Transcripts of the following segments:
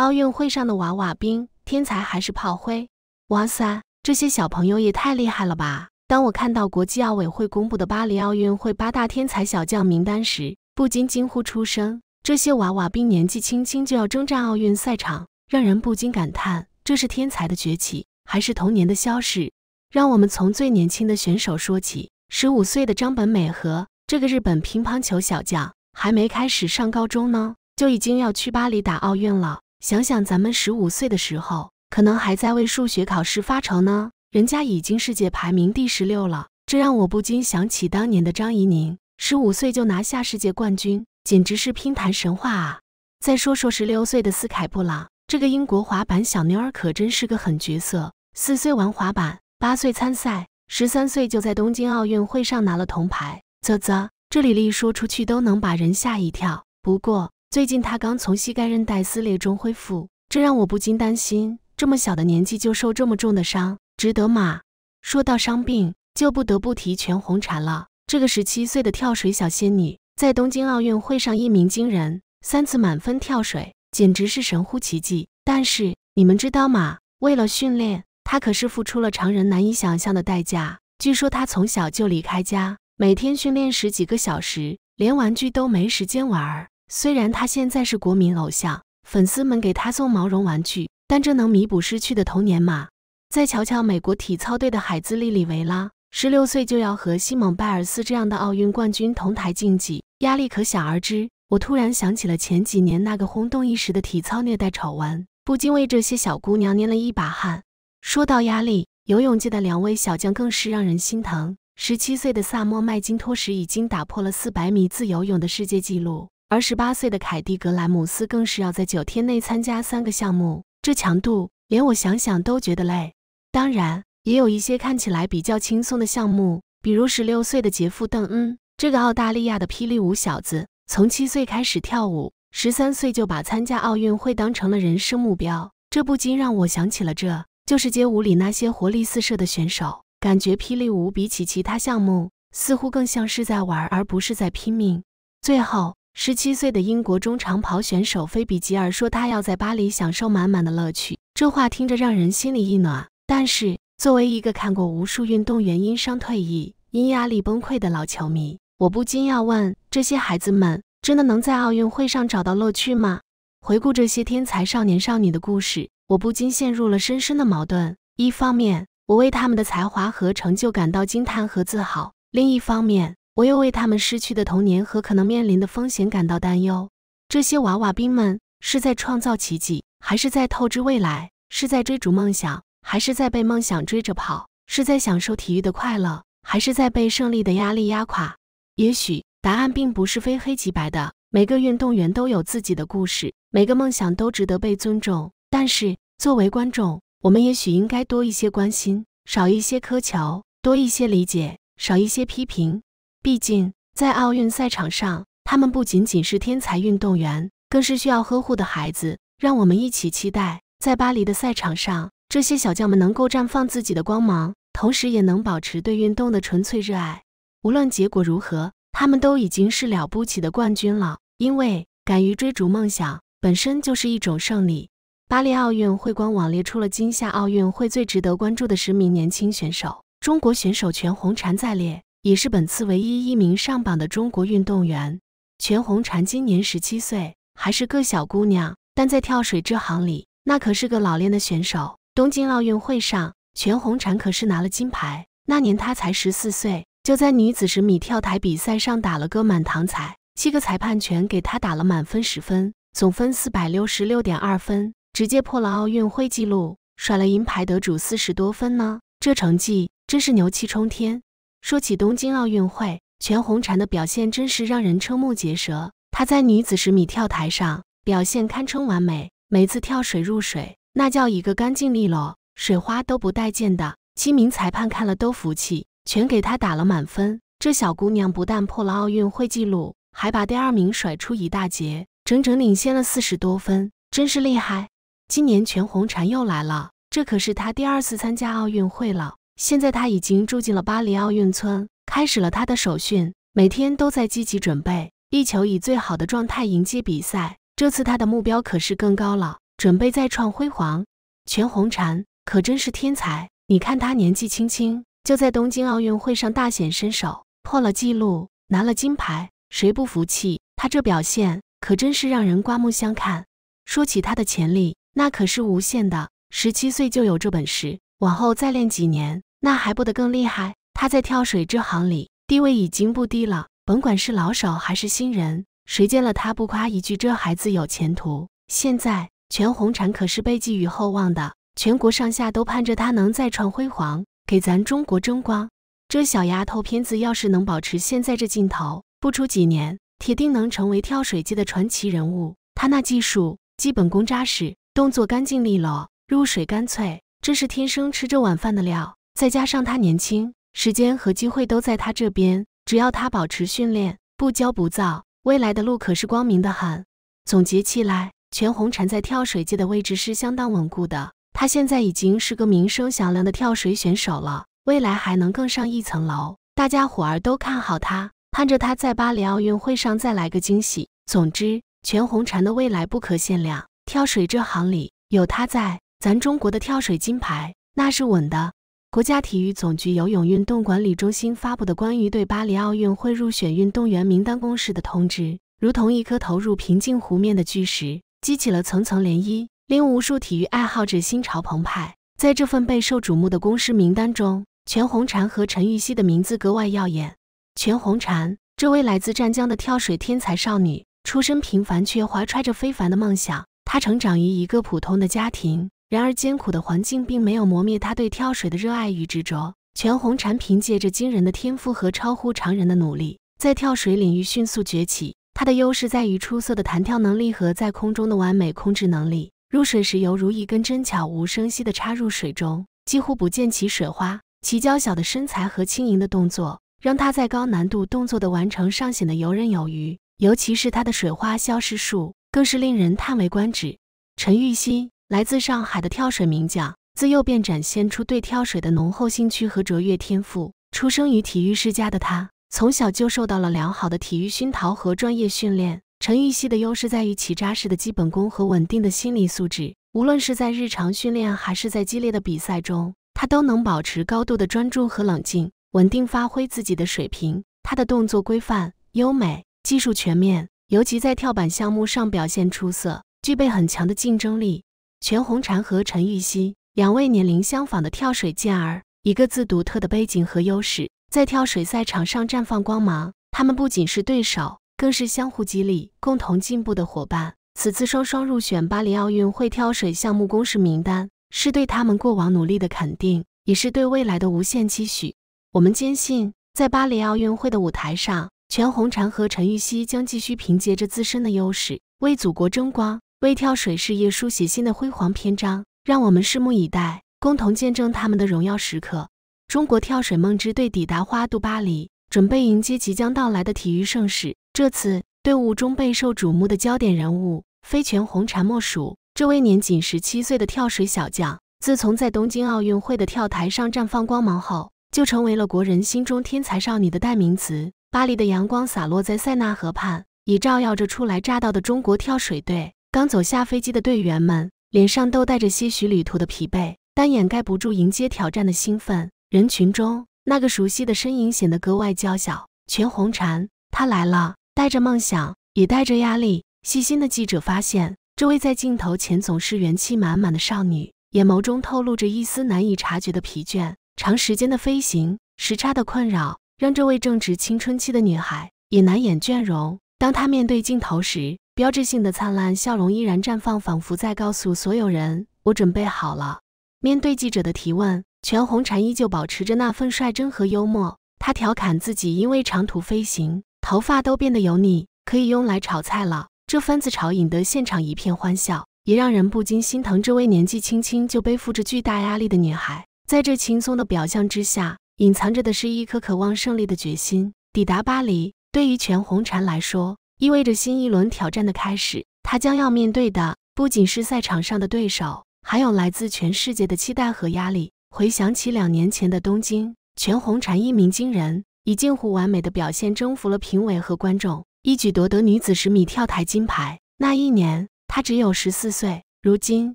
奥运会上的娃娃兵，天才还是炮灰？哇塞，这些小朋友也太厉害了吧！当我看到国际奥委会公布的巴黎奥运会八大天才小将名单时，不禁惊呼出声。这些娃娃兵年纪轻轻就要征战奥运赛场，让人不禁感叹：这是天才的崛起，还是童年的消逝？让我们从最年轻的选手说起。十五岁的张本美和，这个日本乒乓球小将，还没开始上高中呢，就已经要去巴黎打奥运了。想想咱们十五岁的时候，可能还在为数学考试发愁呢，人家已经世界排名第十六了。这让我不禁想起当年的张怡宁，十五岁就拿下世界冠军，简直是乒坛神话啊！再说说十六岁的斯凯布朗，这个英国滑板小妞儿可真是个狠角色，四岁玩滑板，八岁参赛，十三岁就在东京奥运会上拿了铜牌。啧啧，这里一说出去都能把人吓一跳。不过，最近他刚从膝盖韧带撕裂中恢复，这让我不禁担心，这么小的年纪就受这么重的伤，值得吗？说到伤病，就不得不提全红婵了。这个十七岁的跳水小仙女，在东京奥运会上一鸣惊人，三次满分跳水，简直是神乎其技。但是你们知道吗？为了训练，她可是付出了常人难以想象的代价。据说她从小就离开家，每天训练十几个小时，连玩具都没时间玩儿。虽然他现在是国民偶像，粉丝们给他送毛绒玩具，但这能弥补失去的童年吗？再瞧瞧美国体操队的海兹莉莉维拉，十六岁就要和西蒙拜尔斯这样的奥运冠军同台竞技，压力可想而知。我突然想起了前几年那个轰动一时的体操虐待丑闻，不禁为这些小姑娘捏了一把汗。说到压力，游泳界的两位小将更是让人心疼。十七岁的萨莫麦金托什已经打破了四百米自由泳的世界纪录。而十八岁的凯蒂·格莱姆斯更是要在九天内参加三个项目，这强度连我想想都觉得累。当然，也有一些看起来比较轻松的项目，比如十六岁的杰夫·邓恩，这个澳大利亚的霹雳舞小子，从七岁开始跳舞，十三岁就把参加奥运会当成了人生目标。这不禁让我想起了，这就是街舞里那些活力四射的选手。感觉霹雳舞比起其他项目，似乎更像是在玩，而不是在拼命。最后。十七岁的英国中长跑选手菲比吉尔说：“他要在巴黎享受满满的乐趣。”这话听着让人心里一暖。但是，作为一个看过无数运动员因伤退役、因压力崩溃的老球迷，我不禁要问：这些孩子们真的能在奥运会上找到乐趣吗？回顾这些天才少年少女的故事，我不禁陷入了深深的矛盾。一方面，我为他们的才华和成就感到惊叹和自豪；另一方面，我又为他们失去的童年和可能面临的风险感到担忧。这些娃娃兵们是在创造奇迹，还是在透支未来？是在追逐梦想，还是在被梦想追着跑？是在享受体育的快乐，还是在被胜利的压力压垮？也许答案并不是非黑即白的。每个运动员都有自己的故事，每个梦想都值得被尊重。但是作为观众，我们也许应该多一些关心，少一些苛求，多一些理解，少一些批评。毕竟，在奥运赛场上，他们不仅仅是天才运动员，更是需要呵护的孩子。让我们一起期待，在巴黎的赛场上，这些小将们能够绽放自己的光芒，同时也能保持对运动的纯粹热爱。无论结果如何，他们都已经是了不起的冠军了，因为敢于追逐梦想本身就是一种胜利。巴黎奥运会官网列出了今夏奥运会最值得关注的十名年轻选手，中国选手全红婵在列。也是本次唯一一名上榜的中国运动员全红婵，今年十七岁，还是个小姑娘，但在跳水这行里，那可是个老练的选手。东京奥运会上，全红婵可是拿了金牌，那年她才十四岁，就在女子十米跳台比赛上打了个满堂彩，七个裁判全给她打了满分十分，总分四百六十六点二分，直接破了奥运会纪录，甩了银牌得主四十多分呢，这成绩真是牛气冲天！说起东京奥运会，全红婵的表现真是让人瞠目结舌。她在女子十米跳台上表现堪称完美，每次跳水入水那叫一个干净利落，水花都不带溅的。七名裁判看了都服气，全给她打了满分。这小姑娘不但破了奥运会纪录，还把第二名甩出一大截，整整领先了四十多分，真是厉害！今年全红婵又来了，这可是她第二次参加奥运会了。现在他已经住进了巴黎奥运村，开始了他的首训，每天都在积极准备，力求以最好的状态迎接比赛。这次他的目标可是更高了，准备再创辉煌。全红婵可真是天才，你看他年纪轻轻就在东京奥运会上大显身手，破了纪录，拿了金牌，谁不服气？他这表现可真是让人刮目相看。说起他的潜力，那可是无限的，十七岁就有这本事，往后再练几年。那还不得更厉害？他在跳水这行里地位已经不低了，甭管是老手还是新人，谁见了他不夸一句这孩子有前途？现在全红婵可是被寄予厚望的，全国上下都盼着他能再创辉煌，给咱中国争光。这小丫头片子要是能保持现在这劲头，不出几年，铁定能成为跳水界的传奇人物。她那技术、基本功扎实，动作干净利落，入水干脆，这是天生吃这碗饭的料。再加上他年轻，时间和机会都在他这边。只要他保持训练，不骄不躁，未来的路可是光明的很。总结起来，全红婵在跳水界的位置是相当稳固的。他现在已经是个名声响亮的跳水选手了，未来还能更上一层楼。大家伙儿都看好他，盼着他在巴黎奥运会上再来个惊喜。总之，全红婵的未来不可限量。跳水这行里有他在，咱中国的跳水金牌那是稳的。国家体育总局游泳运动管理中心发布的关于对巴黎奥运会入选运动员名单公示的通知，如同一颗投入平静湖面的巨石，激起了层层涟漪，令无数体育爱好者心潮澎湃。在这份备受瞩目的公示名单中，全红婵和陈芋汐的名字格外耀眼。全红婵，这位来自湛江的跳水天才少女，出身平凡却怀揣着非凡的梦想。她成长于一个普通的家庭。然而，艰苦的环境并没有磨灭他对跳水的热爱与执着。全红婵凭借着惊人的天赋和超乎常人的努力，在跳水领域迅速崛起。他的优势在于出色的弹跳能力和在空中的完美控制能力。入水时犹如一根针悄无声息的插入水中，几乎不见其水花。其娇小的身材和轻盈的动作，让他在高难度动作的完成上显得游刃有余。尤其是他的水花消失术，更是令人叹为观止。陈芋汐。来自上海的跳水名将，自幼便展现出对跳水的浓厚兴趣和卓越天赋。出生于体育世家的他，从小就受到了良好的体育熏陶和专业训练。陈芋汐的优势在于其扎实的基本功和稳定的心理素质。无论是在日常训练还是在激烈的比赛中，他都能保持高度的专注和冷静，稳定发挥自己的水平。他的动作规范优美，技术全面，尤其在跳板项目上表现出色，具备很强的竞争力。全红婵和陈芋汐两位年龄相仿的跳水健儿，一个自独特的背景和优势，在跳水赛场上绽放光芒。他们不仅是对手，更是相互激励、共同进步的伙伴。此次双双入选巴黎奥运会跳水项目公示名单，是对他们过往努力的肯定，也是对未来的无限期许。我们坚信，在巴黎奥运会的舞台上，全红婵和陈芋汐将继续凭借着自身的优势，为祖国争光。为跳水事业书写新的辉煌篇章，让我们拭目以待，共同见证他们的荣耀时刻。中国跳水梦之队抵达花都巴黎，准备迎接即将到来的体育盛事。这次队伍中备受瞩目的焦点人物，非全红婵莫属。这位年仅十七岁的跳水小将，自从在东京奥运会的跳台上绽放光芒后，就成为了国人心中天才少女的代名词。巴黎的阳光洒落在塞纳河畔，也照耀着初来乍到的中国跳水队。刚走下飞机的队员们脸上都带着些许旅途的疲惫，但掩盖不住迎接挑战的兴奋。人群中，那个熟悉的身影显得格外娇小。全红婵，她来了，带着梦想，也带着压力。细心的记者发现，这位在镜头前总是元气满满的少女，眼眸中透露着一丝难以察觉的疲倦。长时间的飞行，时差的困扰，让这位正值青春期的女孩也难掩倦容。当她面对镜头时，标志性的灿烂笑容依然绽放，仿佛在告诉所有人：“我准备好了。”面对记者的提问，全红婵依旧保持着那份率真和幽默。她调侃自己因为长途飞行，头发都变得油腻，可以用来炒菜了。这番自嘲引得现场一片欢笑，也让人不禁心疼这位年纪轻轻就背负着巨大压力的女孩。在这轻松的表象之下，隐藏着的是一颗渴望胜利的决心。抵达巴黎，对于全红婵来说。意味着新一轮挑战的开始。她将要面对的不仅是赛场上的对手，还有来自全世界的期待和压力。回想起两年前的东京，全红婵一鸣惊人，以近乎完美的表现征服了评委和观众，一举夺得女子十米跳台金牌。那一年，她只有十四岁。如今，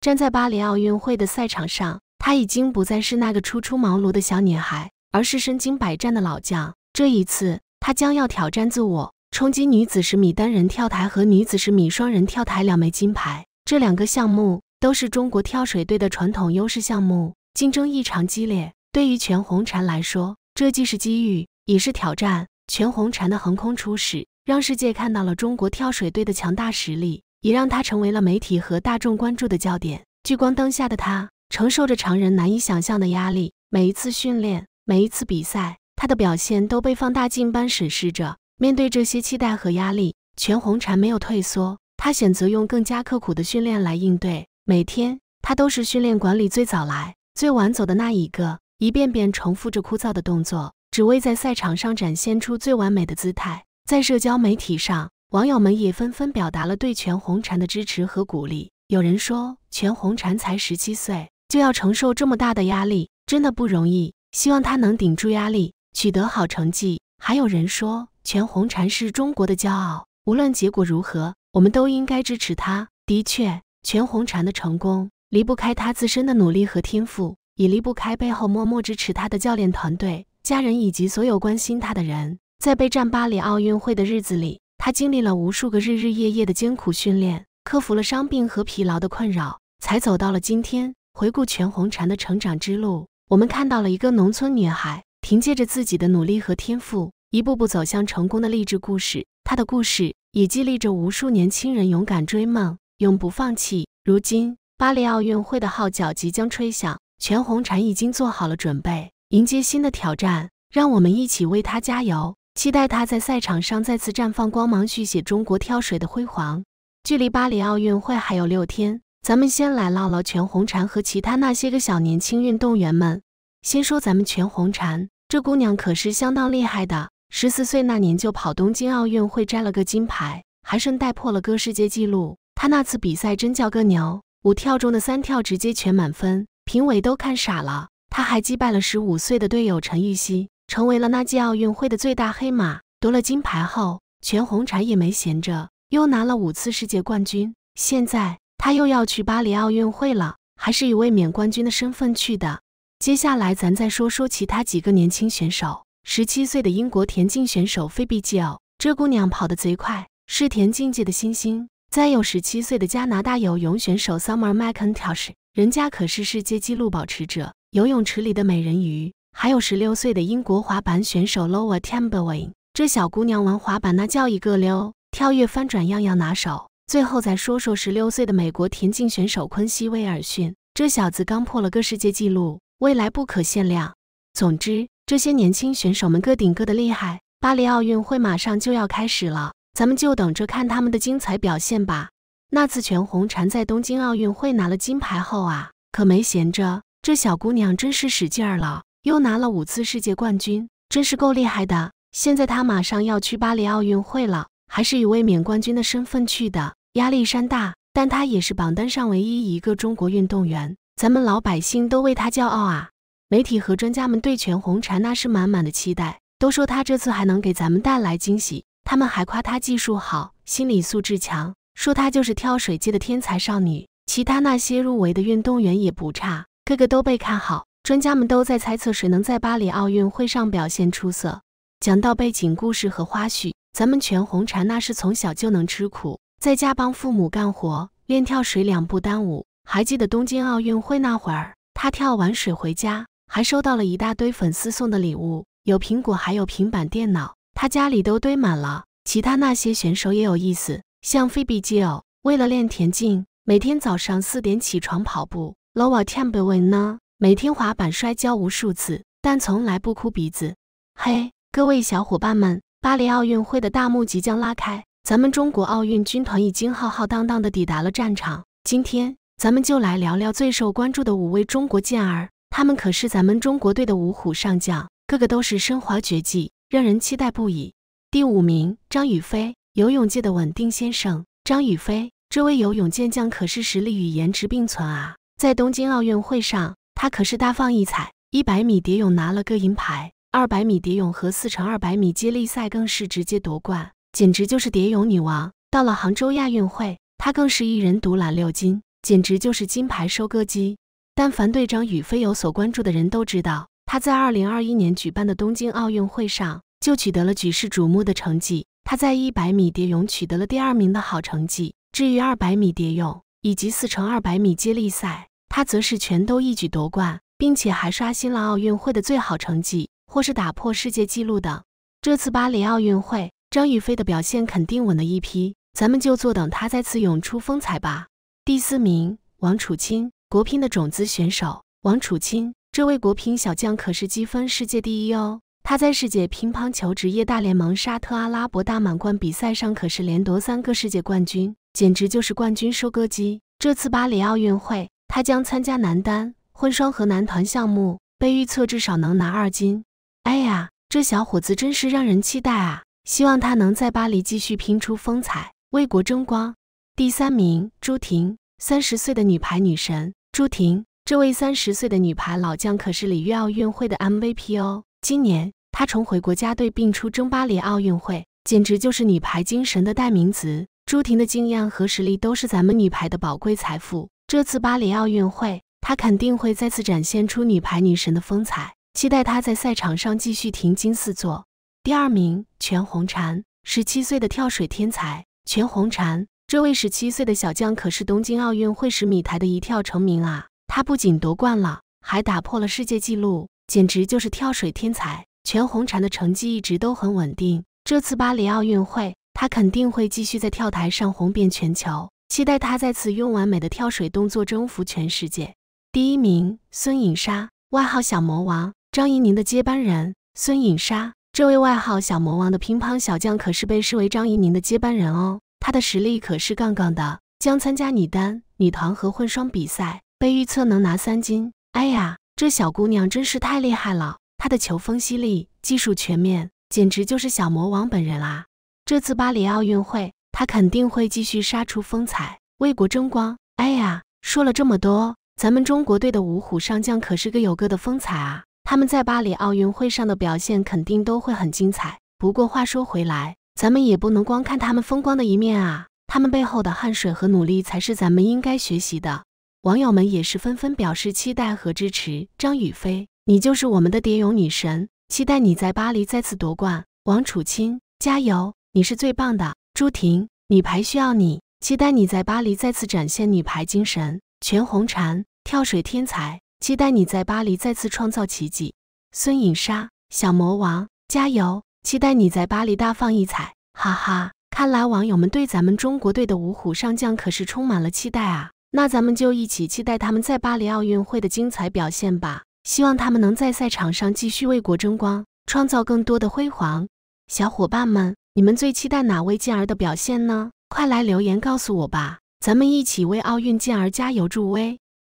站在巴黎奥运会的赛场上，她已经不再是那个初出茅庐的小女孩，而是身经百战的老将。这一次，她将要挑战自我。冲击女子十米单人跳台和女子十米双人跳台两枚金牌，这两个项目都是中国跳水队的传统优势项目，竞争异常激烈。对于全红婵来说，这既是机遇，也是挑战。全红婵的横空出世，让世界看到了中国跳水队的强大实力，也让她成为了媒体和大众关注的焦点。聚光灯下的她，承受着常人难以想象的压力。每一次训练，每一次比赛，她的表现都被放大镜般审视着。面对这些期待和压力，全红婵没有退缩，她选择用更加刻苦的训练来应对。每天，她都是训练馆里最早来、最晚走的那一个，一遍遍重复着枯燥的动作，只为在赛场上展现出最完美的姿态。在社交媒体上，网友们也纷纷表达了对全红婵的支持和鼓励。有人说，全红婵才十七岁就要承受这么大的压力，真的不容易，希望她能顶住压力，取得好成绩。还有人说。全红婵是中国的骄傲，无论结果如何，我们都应该支持她。的确，全红婵的成功离不开她自身的努力和天赋，也离不开背后默默支持她的教练团队、家人以及所有关心她的人。在备战巴黎奥运会的日子里，她经历了无数个日日夜夜的艰苦训练，克服了伤病和疲劳的困扰，才走到了今天。回顾全红婵的成长之路，我们看到了一个农村女孩凭借着自己的努力和天赋。一步步走向成功的励志故事，他的故事也激励着无数年轻人勇敢追梦，永不放弃。如今巴黎奥运会的号角即将吹响，全红婵已经做好了准备，迎接新的挑战。让我们一起为她加油，期待她在赛场上再次绽放光芒，续写中国跳水的辉煌。距离巴黎奥运会还有六天，咱们先来唠唠全红婵和其他那些个小年轻运动员们。先说咱们全红婵，这姑娘可是相当厉害的。十四岁那年就跑东京奥运会摘了个金牌，还顺带破了个世界纪录。他那次比赛真叫个牛，五跳中的三跳直接全满分，评委都看傻了。他还击败了十五岁的队友陈芋汐，成为了那届奥运会的最大黑马。夺了金牌后，全红婵也没闲着，又拿了五次世界冠军。现在他又要去巴黎奥运会了，还是以卫冕冠军的身份去的。接下来咱再说说其他几个年轻选手。十七岁的英国田径选手菲比·吉奥，这姑娘跑得贼快，是田径界的新星。再有十七岁的加拿大游泳选手 Summer McIntosh，人家可是世界纪录保持者，游泳池里的美人鱼。还有十六岁的英国滑板选手 Lova t a m b o u i n 这小姑娘玩滑板那叫一个溜，跳跃翻转样样拿手。最后再说说十六岁的美国田径选手昆西·威尔逊，这小子刚破了个世界纪录，未来不可限量。总之。这些年轻选手们个顶个的厉害，巴黎奥运会马上就要开始了，咱们就等着看他们的精彩表现吧。那次全红婵在东京奥运会拿了金牌后啊，可没闲着，这小姑娘真是使劲了，又拿了五次世界冠军，真是够厉害的。现在她马上要去巴黎奥运会了，还是以卫冕冠军的身份去的，压力山大，但她也是榜单上唯一一个中国运动员，咱们老百姓都为她骄傲啊。媒体和专家们对全红婵那是满满的期待，都说她这次还能给咱们带来惊喜。他们还夸她技术好，心理素质强，说她就是跳水界的天才少女。其他那些入围的运动员也不差，个个都被看好。专家们都在猜测谁能在巴黎奥运会上表现出色。讲到背景故事和花絮，咱们全红婵那是从小就能吃苦，在家帮父母干活，练跳水两不耽误。还记得东京奥运会那会儿，她跳完水回家。还收到了一大堆粉丝送的礼物，有苹果，还有平板电脑，他家里都堆满了。其他那些选手也有意思，像 Phoebe 比 i 尔，为了练田径，每天早上四点起床跑步；o a a t m Tambourine 呢，每天滑板摔跤无数次，但从来不哭鼻子。嘿，各位小伙伴们，巴黎奥运会的大幕即将拉开，咱们中国奥运军团已经浩浩荡荡地抵达了战场。今天，咱们就来聊聊最受关注的五位中国健儿。他们可是咱们中国队的五虎上将，个个都是身怀绝技，让人期待不已。第五名，张雨霏，游泳界的稳定先生。张雨霏，这位游泳健将可是实力与颜值并存啊！在东京奥运会上，她可是大放异彩，100米蝶泳拿了个银牌，200米蝶泳和4乘200米接力赛更是直接夺冠，简直就是蝶泳女王。到了杭州亚运会，她更是一人独揽六金，简直就是金牌收割机。但凡对张雨霏有所关注的人都知道，她在二零二一年举办的东京奥运会上就取得了举世瞩目的成绩。她在一百米蝶泳取得了第二名的好成绩。至于二百米蝶泳以及四乘二百米接力赛，她则是全都一举夺冠，并且还刷新了奥运会的最好成绩，或是打破世界纪录的。这次巴黎奥运会，张雨霏的表现肯定稳的一批，咱们就坐等她再次涌出风采吧。第四名，王楚钦。国乒的种子选手王楚钦，这位国乒小将可是积分世界第一哦。他在世界乒乓球职业大联盟沙特阿拉伯大满贯比赛上可是连夺三个世界冠军，简直就是冠军收割机。这次巴黎奥运会，他将参加男单、混双和男团项目，被预测至少能拿二金。哎呀，这小伙子真是让人期待啊！希望他能在巴黎继续拼出风采，为国争光。第三名，朱婷，三十岁的女排女神。朱婷，这位三十岁的女排老将可是里约奥运会的 MVP 哦。今年她重回国家队并出征巴黎奥运会，简直就是女排精神的代名词。朱婷的经验和实力都是咱们女排的宝贵财富。这次巴黎奥运会，她肯定会再次展现出女排女神的风采。期待她在赛场上继续停金四座。第二名，全红婵，十七岁的跳水天才，全红婵。这位十七岁的小将可是东京奥运会时米台的一跳成名啊！他不仅夺冠了，还打破了世界纪录，简直就是跳水天才。全红婵的成绩一直都很稳定，这次巴黎奥运会他肯定会继续在跳台上红遍全球。期待他再次用完美的跳水动作征服全世界。第一名，孙颖莎，外号小魔王，张怡宁的接班人。孙颖莎，这位外号小魔王的乒乓小将可是被视为张怡宁的接班人哦。她的实力可是杠杠的，将参加女单、女团和混双比赛，被预测能拿三金。哎呀，这小姑娘真是太厉害了！她的球风犀利，技术全面，简直就是小魔王本人啊！这次巴黎奥运会，她肯定会继续杀出风采，为国争光。哎呀，说了这么多，咱们中国队的五虎上将可是各有各的风采啊！他们在巴黎奥运会上的表现肯定都会很精彩。不过话说回来，咱们也不能光看他们风光的一面啊，他们背后的汗水和努力才是咱们应该学习的。网友们也是纷纷表示期待和支持：张雨霏，你就是我们的蝶泳女神，期待你在巴黎再次夺冠；王楚钦，加油，你是最棒的；朱婷，女排需要你，期待你在巴黎再次展现女排精神；全红婵，跳水天才，期待你在巴黎再次创造奇迹；孙颖莎，小魔王，加油！期待你在巴黎大放异彩，哈哈！看来网友们对咱们中国队的五虎上将可是充满了期待啊。那咱们就一起期待他们在巴黎奥运会的精彩表现吧。希望他们能在赛场上继续为国争光，创造更多的辉煌。小伙伴们，你们最期待哪位健儿的表现呢？快来留言告诉我吧，咱们一起为奥运健儿加油助威！